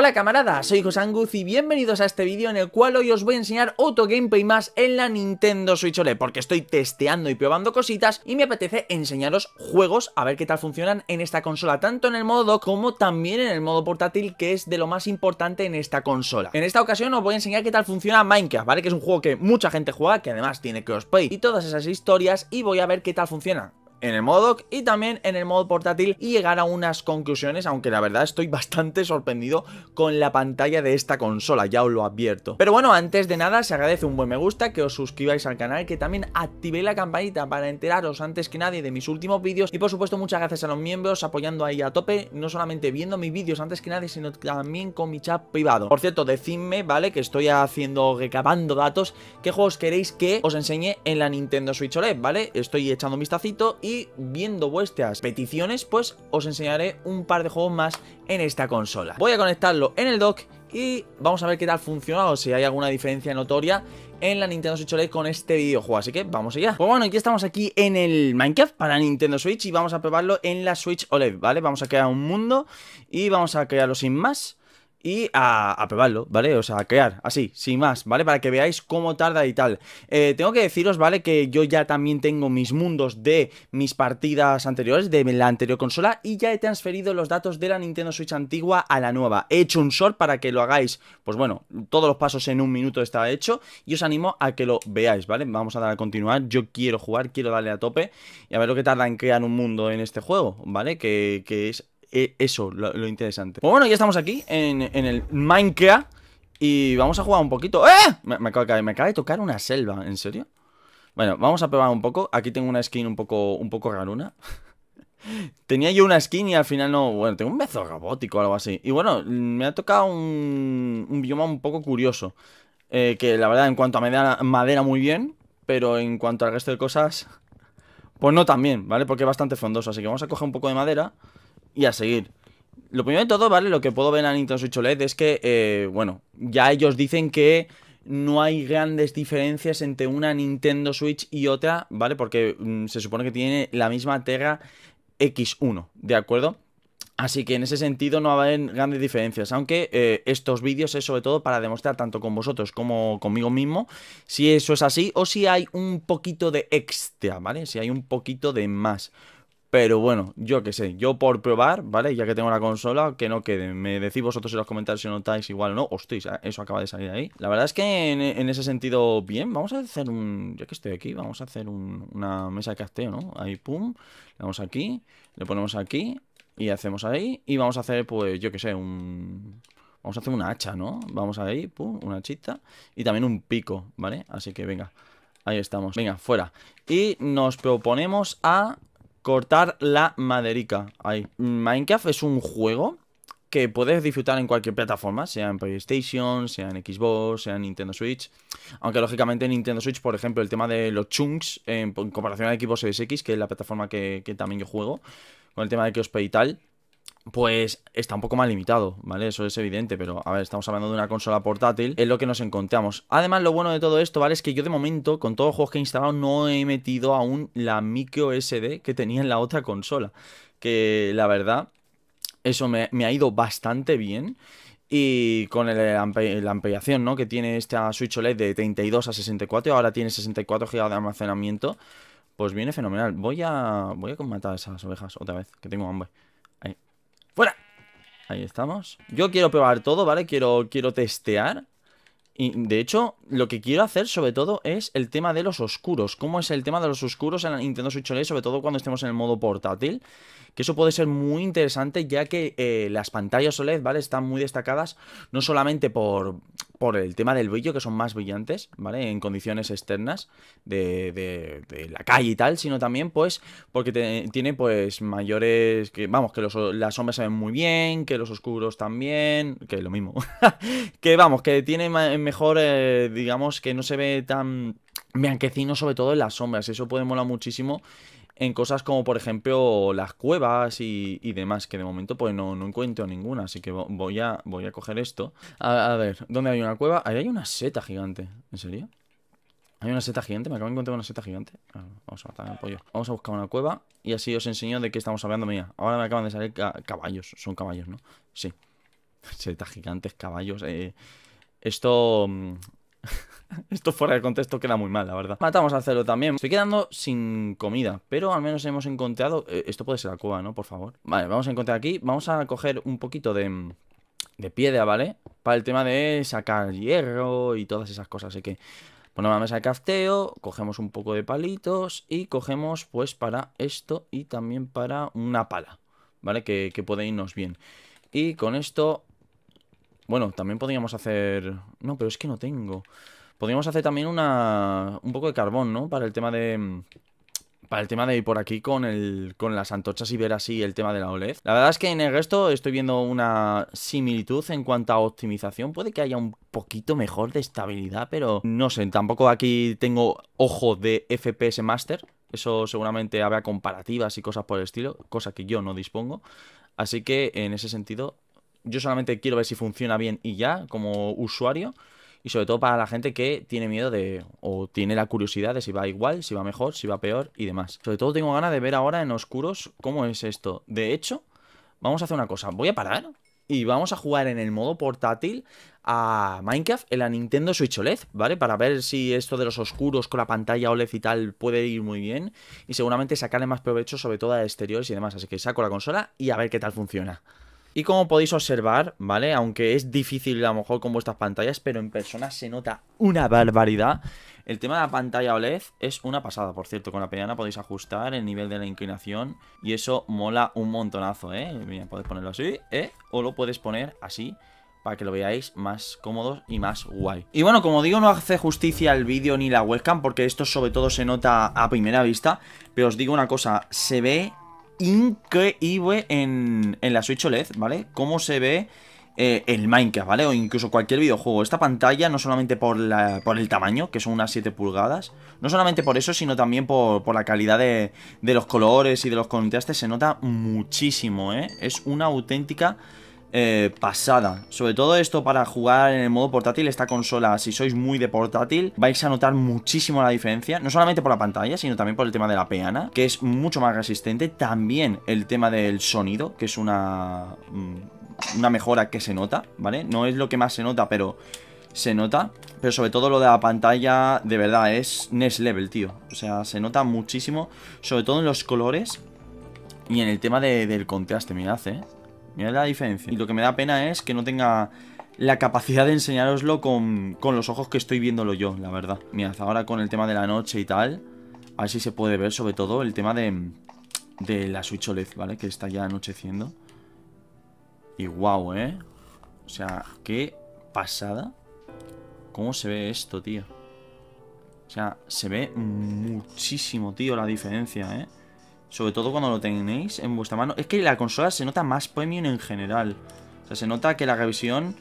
Hola camaradas, soy Anguz y bienvenidos a este vídeo en el cual hoy os voy a enseñar otro gameplay más en la Nintendo Switch OLED porque estoy testeando y probando cositas y me apetece enseñaros juegos a ver qué tal funcionan en esta consola tanto en el modo como también en el modo portátil que es de lo más importante en esta consola. En esta ocasión os voy a enseñar qué tal funciona Minecraft, ¿vale? Que es un juego que mucha gente juega, que además tiene crossplay y todas esas historias y voy a ver qué tal funciona en el modo dock y también en el modo portátil y llegar a unas conclusiones, aunque la verdad estoy bastante sorprendido con la pantalla de esta consola, ya os lo advierto. Pero bueno, antes de nada, se agradece un buen me gusta, que os suscribáis al canal, que también activéis la campanita para enteraros antes que nadie de mis últimos vídeos y por supuesto muchas gracias a los miembros apoyando ahí a tope, no solamente viendo mis vídeos antes que nadie, sino también con mi chat privado. Por cierto, decidme, ¿vale? Que estoy haciendo, recabando datos, qué juegos queréis que os enseñe en la Nintendo Switch OLED, ¿vale? Estoy echando un vistacito y y viendo vuestras peticiones, pues os enseñaré un par de juegos más en esta consola. Voy a conectarlo en el dock y vamos a ver qué tal funciona o si hay alguna diferencia notoria en la Nintendo Switch OLED con este videojuego, así que vamos allá. Pues bueno, ya estamos aquí en el Minecraft para Nintendo Switch y vamos a probarlo en la Switch OLED, ¿vale? Vamos a crear un mundo y vamos a crearlo sin más y a, probarlo, ¿vale? O sea, a crear, así, sin más, ¿vale? Para que veáis cómo tarda y tal. Eh, tengo que deciros, ¿vale? Que yo ya también tengo mis mundos de mis partidas anteriores, de la anterior consola, y ya he transferido los datos de la Nintendo Switch antigua a la nueva. He hecho un short para que lo hagáis, pues bueno, todos los pasos en un minuto está hecho, y os animo a que lo veáis, ¿vale? Vamos a dar a continuar, yo quiero jugar, quiero darle a tope, y a ver lo que tarda en crear un mundo en este juego, ¿vale? Que, que es e, eso lo, interesante. Pues bueno, ya estamos aquí en, el Minecraft y vamos a jugar un poquito. ¡Eh! Me, acaba, de tocar una selva, ¿en serio? Bueno, vamos a probar un poco. Aquí tengo una skin un poco, un poco raruna. Tenía yo una skin y al final no... Bueno, tengo un beso robótico o algo así. Y bueno, me ha tocado un, bioma un poco curioso. Eh, que la verdad, en cuanto a madera, madera muy bien, pero en cuanto al resto de cosas... Pues no también ¿vale? Porque es bastante Fondoso, Así que vamos a coger un poco de madera y a seguir. Lo primero de todo, ¿vale? Lo que puedo ver en la Nintendo Switch OLED es que, eh, bueno, ya ellos dicen que no hay grandes diferencias entre una Nintendo Switch y otra, ¿vale? Porque mm, se supone que tiene la misma Terra X1, ¿de acuerdo? Así que en ese sentido no va a haber grandes diferencias, aunque eh, estos vídeos es sobre todo para demostrar tanto con vosotros como conmigo mismo si eso es así o si hay un poquito de extra, ¿vale? Si hay un poquito de más. Pero bueno, yo qué sé, yo por probar, ¿vale? Ya que tengo la consola, que no quede. Me decís vosotros en los comentarios si notáis igual o no. Hostia, eso acaba de salir ahí. La verdad es que en, ese sentido, bien. Vamos a hacer un... Ya que estoy aquí, vamos a hacer una mesa de casteo, ¿no? Ahí, pum. Le damos aquí, le ponemos aquí y hacemos ahí. Y vamos a hacer, pues, yo qué sé, un... Vamos a hacer una hacha, ¿no? Vamos ahí, pum, una hachita. Y también un pico, ¿vale? Así que venga. Ahí estamos. Venga, fuera. Y nos proponemos a Cortar la maderica. Minecraft es un juego que puedes disfrutar en cualquier plataforma, sea en PlayStation, sea en Xbox, sea en Nintendo Switch. Aunque lógicamente en Nintendo Switch, por ejemplo, el tema de los chunks, en, comparación al Xbox Series X, que es la plataforma que, también yo juego, con el tema de que os y tal, pues está un poco más limitado, ¿vale? Eso es evidente, pero a ver, estamos hablando de una consola portátil, es lo que nos encontramos. Además, lo bueno de todo esto, ¿vale? Es que yo de momento, con todos los juegos que he instalado, no he metido aún la micro SD que tenía en la otra consola. Que la verdad, eso me, ha ido bastante bien. Y con la ampliación ¿no? que tiene esta Switch OLED de 32 a 64, ahora tiene 64 GB de almacenamiento, pues viene fenomenal. Voy a, voy a matar esas ovejas otra vez, que tengo hambre. ¡Fuera! Ahí estamos. Yo quiero probar todo, ¿vale? Quiero, quiero testear. Y de hecho, lo que quiero hacer sobre todo es el tema de los oscuros. ¿Cómo es el tema de los oscuros en Nintendo Switch OLED? Sobre todo cuando estemos en el modo portátil. Que eso puede ser muy interesante ya que eh, las pantallas OLED, ¿vale? Están muy destacadas no solamente por por el tema del brillo, que son más brillantes, ¿vale? En condiciones externas de, de, la calle y tal, sino también, pues, porque tiene, pues, mayores, que vamos, que las sombras se ven muy bien, que los oscuros también, que lo mismo, que vamos, que tiene mejor, eh, digamos, que no se ve tan blanquecino sobre todo en las sombras, eso puede molar muchísimo en cosas como por ejemplo las cuevas y, demás, que de momento pues no, no, encuentro ninguna, así que voy a, voy a coger esto. A, ver, ¿dónde hay una cueva? Ahí hay una seta gigante, ¿en serio? Hay una seta gigante, me acabo de encontrar una seta gigante. Ah, vamos a matar al pollo. Vamos a buscar una cueva y así os enseño de qué estamos hablando, mía. Ahora me acaban de salir caballos, son caballos, ¿no? Sí. Setas gigantes, caballos, eh, Esto mm, Esto fuera de contexto queda muy mal, la verdad. Matamos al celo también. Estoy quedando sin comida, pero al menos hemos encontrado... Eh, esto puede ser la cueva, ¿no? Por favor. Vale, vamos a encontrar aquí. Vamos a coger un poquito de de piedra, ¿vale? Para el tema de sacar hierro y todas esas cosas. Así que ponemos la mesa de cafteo, cogemos un poco de palitos y cogemos pues para esto y también para una pala, ¿vale? Que, que puede irnos bien. Y con esto, bueno, también podríamos hacer... No, pero es que no tengo... Podríamos hacer también una, un poco de carbón, ¿no? Para el tema de... Para el tema de ir por aquí con, el, con las antorchas y ver así el tema de la OLED. La verdad es que en el resto estoy viendo una similitud en cuanto a optimización. Puede que haya un poquito mejor de estabilidad, pero no sé. Tampoco aquí tengo ojo de FPS Master. Eso seguramente habrá comparativas y cosas por el estilo, cosa que yo no dispongo. Así que en ese sentido, yo solamente quiero ver si funciona bien y ya como usuario y sobre todo para la gente que tiene miedo de o tiene la curiosidad de si va igual, si va mejor, si va peor y demás. Sobre todo tengo ganas de ver ahora en oscuros cómo es esto. De hecho, vamos a hacer una cosa, voy a parar y vamos a jugar en el modo portátil a Minecraft en la Nintendo Switch OLED, ¿vale? Para ver si esto de los oscuros con la pantalla OLED y tal puede ir muy bien y seguramente sacarle más provecho sobre todo a exteriores y demás, así que saco la consola y a ver qué tal funciona. Y como podéis observar, ¿vale? Aunque es difícil a lo mejor con vuestras pantallas, pero en persona se nota una barbaridad. El tema de la pantalla OLED es una pasada, por cierto. Con la peana podéis ajustar el nivel de la inclinación y eso mola un montonazo, ¿eh? Mira, podéis ponerlo así, ¿eh? O lo puedes poner así para que lo veáis más cómodo y más guay. Y bueno, como digo, no hace justicia el vídeo ni la webcam, porque esto sobre todo se nota a primera vista, pero os digo una cosa, se ve increíble en, la Switch OLED, ¿vale? Como se ve eh, el Minecraft, ¿vale? O incluso cualquier videojuego. Esta pantalla, no solamente por, la, por el tamaño, que son unas 7 pulgadas, no solamente por eso, sino también por, la calidad de, de los colores y de los contrastes, se nota muchísimo, ¿eh? Es una auténtica eh, pasada Sobre todo esto para jugar en el modo portátil Esta consola, si sois muy de portátil Vais a notar muchísimo la diferencia No solamente por la pantalla, sino también por el tema de la peana Que es mucho más resistente También el tema del sonido Que es una... Mm, una mejora que se nota, ¿vale? No es lo que más se nota, pero se nota. Pero sobre todo lo de la pantalla, de verdad, es next level, tío. O sea, se nota muchísimo, sobre todo en los colores y en el tema de, del contraste, mirad, eh. Mirad la diferencia. Y lo que me da pena es que no tenga la capacidad de enseñároslo con, con los ojos que estoy viéndolo yo, la verdad. Mirad, ahora con el tema de la noche y tal, a ver si se puede ver sobre todo el tema de, la Switch OLED, ¿vale? Que está ya anocheciendo. Y guau, ¿eh? O sea, qué pasada. ¿Cómo se ve esto, tío? O sea, se ve muchísimo, tío, la diferencia, ¿eh? Sobre todo cuando lo tenéis en vuestra mano. Es que la consola se nota más premium en general. O sea, se nota que la revisión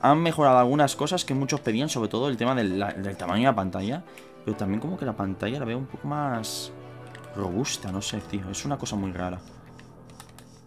han mejorado algunas cosas que muchos pedían, sobre todo el tema del, tamaño de la pantalla. Pero también como que la pantalla la veo un poco más robusta, no sé, tío. Es una cosa muy rara.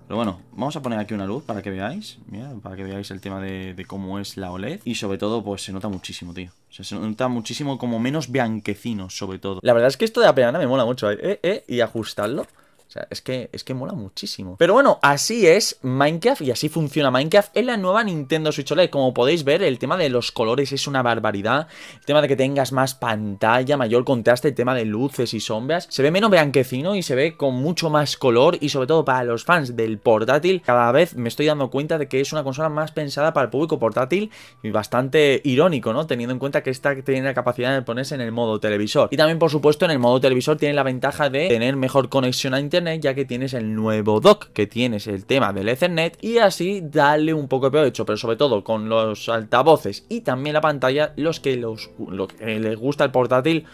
Pero bueno, vamos a poner aquí una luz para que veáis, mira, para que veáis el tema de, cómo es la OLED. Y sobre todo, pues se nota muchísimo, tío. O sea, se nota muchísimo como menos blanquecino, sobre todo. La verdad es que esto de la peana me mola mucho, ¿eh? ¿Eh? ¿Eh? Y ajustarlo. O sea, es que, es que mola muchísimo. Pero bueno, así es Minecraft y así funciona Minecraft en la nueva Nintendo Switch OLED. Como podéis ver, el tema de los colores es una barbaridad. El tema de que tengas más pantalla, mayor contraste, el tema de luces y sombras. Se ve menos blanquecino y se ve con mucho más color y sobre todo para los fans del portátil. Cada vez me estoy dando cuenta de que es una consola más pensada para el público portátil y bastante irónico, ¿no? Teniendo en cuenta que esta tiene la capacidad de ponerse en el modo televisor. Y también, por supuesto, en el modo televisor tiene la ventaja de tener mejor conexión a internet ya que tienes el nuevo dock, que tienes el tema del Ethernet, y así darle un poco de provecho, pero sobre todo con los altavoces y también la pantalla, los que, los, los que les gusta el portátil,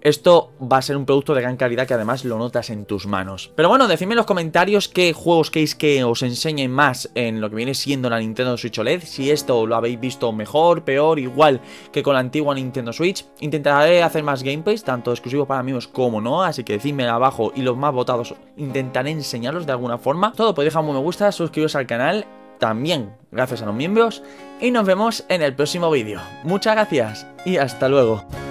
esto va a ser un producto de gran calidad que además lo notas en tus manos. Pero bueno, decidme en los comentarios qué juegos queréis que os enseñen más en lo que viene siendo la Nintendo Switch OLED. Si esto lo habéis visto mejor, peor, igual que con la antigua Nintendo Switch. Intentaré hacer más gameplays, tanto exclusivos para amigos como no. Así que decidme abajo y los más votados intentaré enseñarlos de alguna forma. Todo, pues dejar un me gusta, suscribiros al canal. También gracias a los miembros. Y nos vemos en el próximo vídeo. Muchas gracias y hasta luego.